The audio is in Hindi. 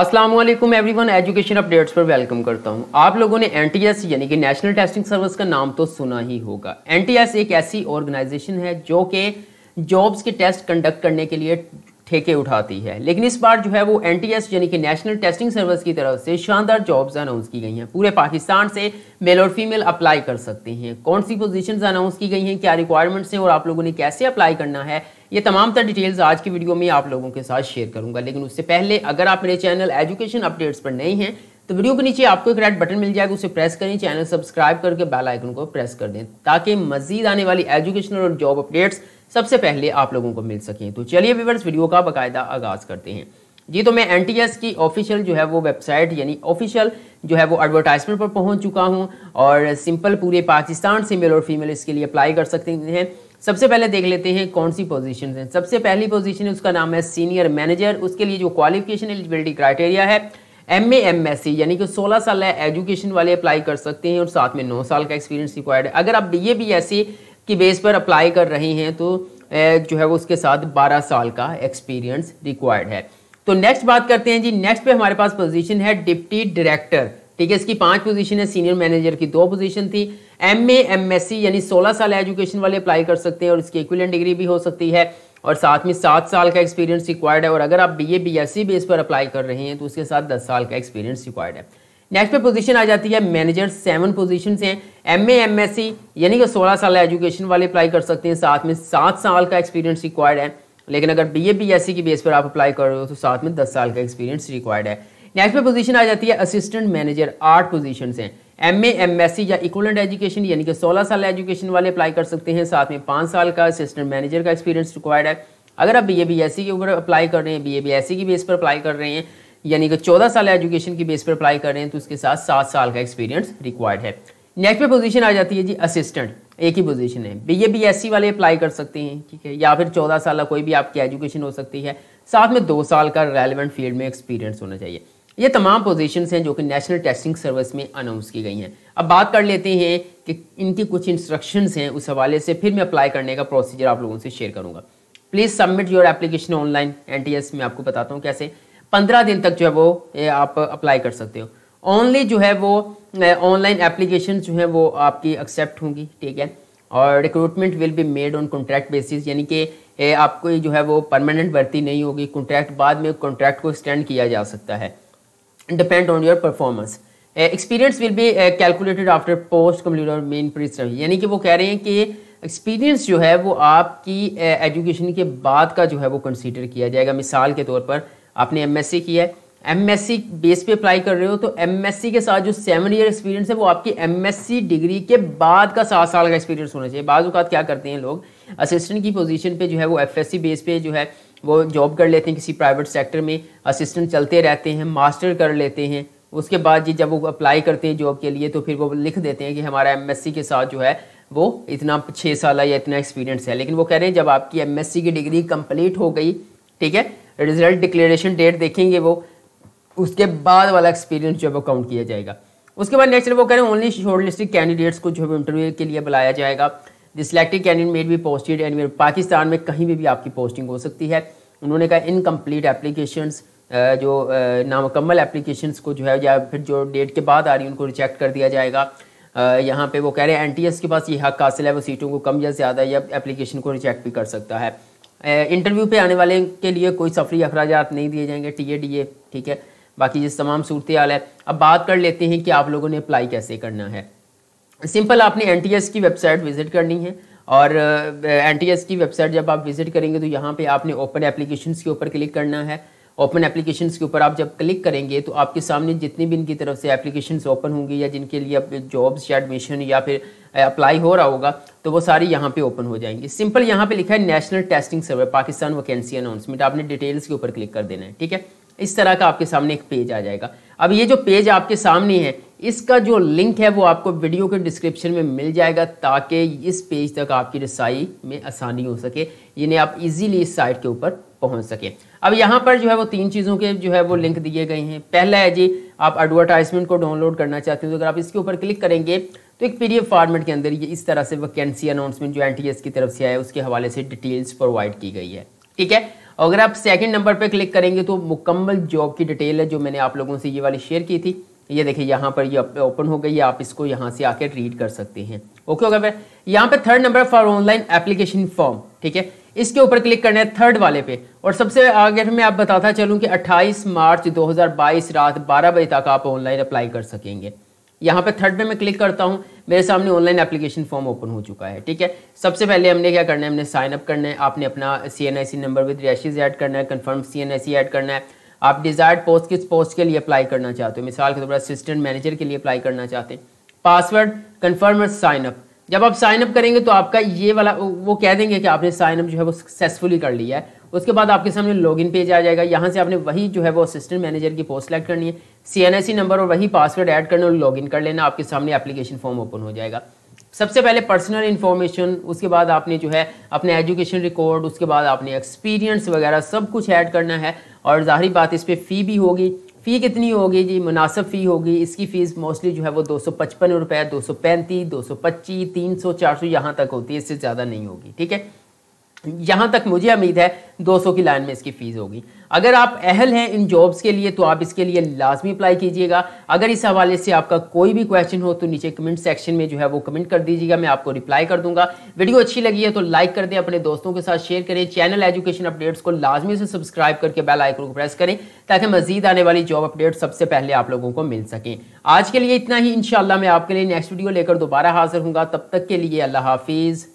अस्सलाम वालेकुम एवरीवन एजुकेशन अपडेट्स पर वेलकम करता हूं आप लोगों ने एनटीएस यानी कि नेशनल टेस्टिंग सर्विस का नाम तो सुना ही होगा एनटीएस एक ऐसी ऑर्गेनाइजेशन है जो कि जॉब्स के टेस्ट कंडक्ट करने के लिए ठेके उठाती है लेकिन इस बार जो है वो एन यानी कि नेशनल टेस्टिंग सर्विस की तरफ से शानदार जॉब्स अनाउंस की गई हैं पूरे पाकिस्तान से मेल और फीमेल अप्लाई कर सकते हैं कौन सी पोजिशन अनाउंस की गई हैं क्या रिक्वायरमेंट्स हैं और आप लोगों ने कैसे अप्लाई करना है ये तमाम तर डिटेल्स आज की वीडियो में आप लोगों के साथ शेयर करूंगा लेकिन उससे पहले अगर आप मेरे चैनल एजुकेशन अपडेट्स पर नहीं हैं तो वीडियो के नीचे आपको एक रेड बटन मिल जाएगा उसे प्रेस करें चैनल सब्सक्राइब करके बेल आइकन को प्रेस कर दें ताकि मजीद आने वाली एजुकेशनल और जॉब अपडेट्स सबसे पहले आप लोगों को मिल सकें तो चलिए व्यूवर्स वीडियो का बाकायदा आगाज़ करते हैं जी तो मैं एन की ऑफिशियल जो है वो वेबसाइट यानी ऑफिशियल जो है वो एडवर्टाइजमेंट पर पहुंच चुका हूं और सिंपल पूरे पाकिस्तान से मेल और फीमेल इसके लिए अप्लाई कर सकते हैं सबसे पहले देख लेते हैं कौन सी पोजीशन है सबसे पहली पोजीशन है उसका नाम है सीनियर मैनेजर उसके लिए जो क्वालिफिकेशन एलिजिबिलिटी क्राइटेरिया है M A M S C यानी कि 16 साल है एजुकेशन वाले अप्लाई कर सकते हैं और साथ में 9 साल का एक्सपीरियंस रिक्वायर्ड है अगर आप B A B S C की बेस पर अप्लाई कर रहे हैं तो जो है वो उसके साथ 12 साल का एक्सपीरियंस रिक्वायर्ड है तो नेक्स्ट बात करते हैं जी नेक्स्ट पे हमारे पास पोजीशन है डिप्टी डायरेक्टर ठीक है इसकी पांच पोजीशन है सीनियर मैनेजर की दो पोजीशन थी M A M S C यानी सोलह साल एजुकेशन वाले अप्लाई कर सकते हैं और इसकी इक्विलेंट डिग्री भी हो सकती है और साथ में सात साल का एक्सपीरियंस रिक्वायर्ड है और अगर आप B A B S C base पर अप्लाई कर रहे हैं तो उसके साथ दस साल का एक्सपीरियंस रिक्वायर्ड है नेक्स्ट पे पोजीशन आ जाती है मैनेजर सेवन पोजीशन हैं M A M S C यानी कि सोलह साल एजुकेशन वाले अप्लाई कर सकते हैं साथ में सात साल का एक्सपीरियंस रिक्वायर्ड है लेकिन अगर B A B S C की बेस पर आप अप्लाई कर रहे हो तो साथ में दस साल का एक्सपीरियंस रिक्वायर्ड है नेक्स्ट पे पोजीशन आ जाती है असिस्टेंट मैनेजर आठ पोजीशन हैं एम सी या इक्वलेंट एजुकेशन यानी कि 16 साल एजुकेशन वाले अप्लाई कर सकते हैं साथ में पाँच साल का असिस्टेंट मैनेजर का एक्सपीरियंस रिक्वायर्ड है अगर आप B A B S C के ऊपर अप्लाई कर रहे हैं B A B S C की बेस पर अप्लाई कर रहे हैं यानी कि चौदह साल एजुकेशन की बेस पर अप्लाई कर रहे हैं तो उसके साथ सात साल का एक्सपीरियंस रिक्वायर्ड है नेक्स्ट पे पोजीशन आ जाती है जी असिस्टेंट एक ही पोजीशन है B A B S C वाले अप्लाई कर सकते हैं ठीक है या फिर चौदह साल कोई भी आपकी एजुकेशन हो सकती है साथ में दो साल का रेलिवेंट फील्ड में एक्सपीरियंस होना चाहिए ये तमाम पोजीशंस हैं जो कि नेशनल टेस्टिंग सर्विस में अनाउंस की गई हैं अब बात कर लेते हैं कि इनकी कुछ इंस्ट्रक्शंस हैं उस हवाले से फिर मैं अप्लाई करने का प्रोसीजर आप लोगों से शेयर करूंगा please submit your application online an मैं आपको बताता हूँ कैसे पंद्रह दिन तक जो है वो आप अप्लाई कर सकते हो ओनली जो है वो ऑनलाइन एप्लीकेशन जो है वो आपकी एक्सेप्ट होंगी ठीक है और recruitment will be made on contract basis यानी कि आपको जो है वो परमानेंट भर्ती नहीं होगी कॉन्ट्रैक्ट बाद में कॉन्ट्रैक्ट को एक्सटेंड किया जा सकता है depend on your performance experience will be calculated after post complete और मेन परिश्रम यानी कि वो कह रहे हैं कि एक्सपीरियंस जो है वो आपकी एजुकेशन eh, के बाद का जो है वो कंसीडर किया जाएगा मिसाल के तौर पर आपने एम किया है एम बेस पे अप्लाई कर रहे हो तो एम के साथ जो सेवन ईयर एक्सपीरियंस है वो आपकी एम डिग्री के बाद का सात साल का एक्सपीरियंस होना चाहिए बाज़ात क्या करते हैं लोग असिस्टेंट की पोजिशन पर जो है वो एफ बेस पे जो है वो जॉब कर लेते हैं किसी प्राइवेट सेक्टर में असिस्टेंट चलते रहते हैं मास्टर कर लेते हैं उसके बाद जी जब वो अप्लाई करते हैं जॉब के लिए तो फिर वो लिख देते हैं कि हमारा एम के साथ जो है वो इतना छः साल या इतना एक्सपीरियंस है लेकिन वो कह रहे हैं जब आपकी एम की डिग्री कंप्लीट हो गई ठीक है रिजल्ट डिक्लेरेशन डेट देखेंगे वो उसके बाद वाला एक्सपीरियंस जो है वो काउंट किया जाएगा उसके बाद नेक्स्ट वो कह रहे हैं ओनली शॉर्ट लिस्टेड कैंडिडेट्स को जो है इंटरव्यू के लिए बुलाया जाएगा the selected candidate made be posted anywhere Pakistan में कहीं भी, भी आपकी पोस्टिंग हो सकती है उन्होंने कहा इनकम्प्लीट एप्लीकेशन जो नामकम्मल एप्लीकेशन को जो है या फिर जो डेट के बाद आ रही है उनको रिजेक्ट कर दिया जाएगा यहाँ पे वो कह रहे हैं एनटीएस के पास ये हक हासिल है वो सीटों को कम या ज़्यादा या एप्लीकेशन को रिजेक्ट भी कर सकता है इंटरव्यू पे आने वाले के लिए कोई सफरी अखराज नहीं दिए जाएंगे टी ए डी ए ठीक है बाकी जिस तमाम सूरत हाल है अब बात कर लेते हैं कि आप लोगों ने अप्लाई कैसे करना है सिंपल आपने एन की वेबसाइट विजिट करनी है और एन uh, की वेबसाइट जब आप विजिट करेंगे तो यहाँ पे आपने ओपन एप्लीकेशन के ऊपर क्लिक करना है ओपन एप्लीकेशन के ऊपर आप जब क्लिक करेंगे तो आपके सामने जितनी भी इनकी तरफ से एप्लीकेशन ओपन होंगी या जिनके लिए आप जॉब्स या एडमिशन या फिर अप्लाई uh, हो रहा होगा तो वो सारी यहाँ पे ओपन हो जाएंगी सिंपल यहाँ पे लिखा है national testing survey Pakistan vacancy announcement आपने डिटेल्स के ऊपर क्लिक कर देना है ठीक है इस तरह का आपके सामने एक पेज आ जाएगा अब ये जो पेज आपके सामने है इसका जो लिंक है वो आपको वीडियो के डिस्क्रिप्शन में मिल जाएगा ताकि इस पेज तक आपकी रसाई में आसानी हो सके यानी आप इजीली इस साइट के ऊपर पहुंच सके अब यहाँ पर जो है वो तीन चीज़ों के जो है वो लिंक दिए गए हैं पहला है जी आप एडवर्टाइजमेंट को डाउनलोड करना चाहते हो तो अगर आप इसके ऊपर क्लिक करेंगे तो एक पी फॉर्मेट के अंदर ये इस तरह से वैकेंसी अनाउंसमेंट जो एन की तरफ से आया है उसके हवाले से डिटेल्स प्रोवाइड की गई है ठीक है अगर आप सेकंड नंबर पर क्लिक करेंगे तो मुकम्मल जॉब की डिटेल है जो मैंने आप लोगों से ये वाली शेयर की थी ये देखिए यहाँ पर ये ओपन हो गई है आप इसको यहाँ से आके रीड कर सकते हैं ओके होगा फिर यहाँ पे third number for online application form ठीक है इसके ऊपर क्लिक करना है थर्ड वाले पे और सबसे आगे मैं आप बताता चलूँ कि 28 मार्च 2022 रात 12 बजे तक आप ऑनलाइन अप्लाई कर सकेंगे यहाँ पे थर्ड पे मैं क्लिक करता हूँ मेरे सामने ऑनलाइन एप्लीकेशन फॉर्म ओपन हो चुका है ठीक है सबसे पहले हमने क्या करना है हमने साइन अप करना है आपने अपना C N I C number with dashes add करना है confirm C N I C add करना है आप डिजायर्ड पोस्ट किस पोस्ट के लिए अप्लाई करना चाहते हो मिसाल के तौर पर असिस्टेंट मैनेजर के लिए अप्लाई करना चाहते हैं पासवर्ड कन्फर्म और साइनअप जब आप साइन अप करेंगे तो आपका ये वाला वो कह देंगे कि आपने साइनअप जो है वो सक्सेसफुली कर लिया है उसके बाद आपके सामने लॉगिन पेज आ जाएगा यहाँ से आपने वही जो है वो असिस्टेंट मैनेजर की पोस्ट सेलेक्ट करनी है सी नंबर और वही पासवर्ड ऐड करना और लॉगिन कर लेना आपके सामने एप्लीकेशन फॉर्म ओपन हो जाएगा सबसे पहले पर्सनल इन्फॉर्मेशन उसके बाद आपने जो है अपने एजुकेशन रिकॉर्ड उसके बाद आपने एक्सपीरियंस वगैरह सब कुछ ऐड करना है और ज़ाहरी बात इस पर फ़ी भी होगी फ़ी कितनी होगी जी मुनासब फ़ी होगी इसकी फ़ीस मोस्टली जो है वो दो सौ पचपन रुपये दो सौ पैंतीस दो सौ पच्चीस तीन सौ चार सौ यहाँ तक होती है इससे ज़्यादा नहीं होगी ठीक है यहाँ तक मुझे उम्मीद है 200 की लाइन में इसकी फ़ीस होगी अगर आप अहल हैं इन जॉब्स के लिए तो आप इसके लिए लाजमी अप्लाई कीजिएगा अगर इस हवाले से आपका कोई भी क्वेश्चन हो तो नीचे कमेंट सेक्शन में जो है वो कमेंट कर दीजिएगा मैं आपको रिप्लाई कर दूंगा वीडियो अच्छी लगी है तो लाइक कर दें अपने दोस्तों के साथ शेयर करें चैनल एजुकेशन अपडेट्स को लाजमी से सब्सक्राइब करके बेल आइकन को प्रेस करें ताकि मजीद आने वाली जॉब अपडेट सबसे पहले आप लोगों को मिल सकें आज के लिए इतना ही इन मैं आपके लिए नेक्स्ट वीडियो लेकर दोबारा हाजिर हूँ तब तक के लिए अल्लाह हाफिज़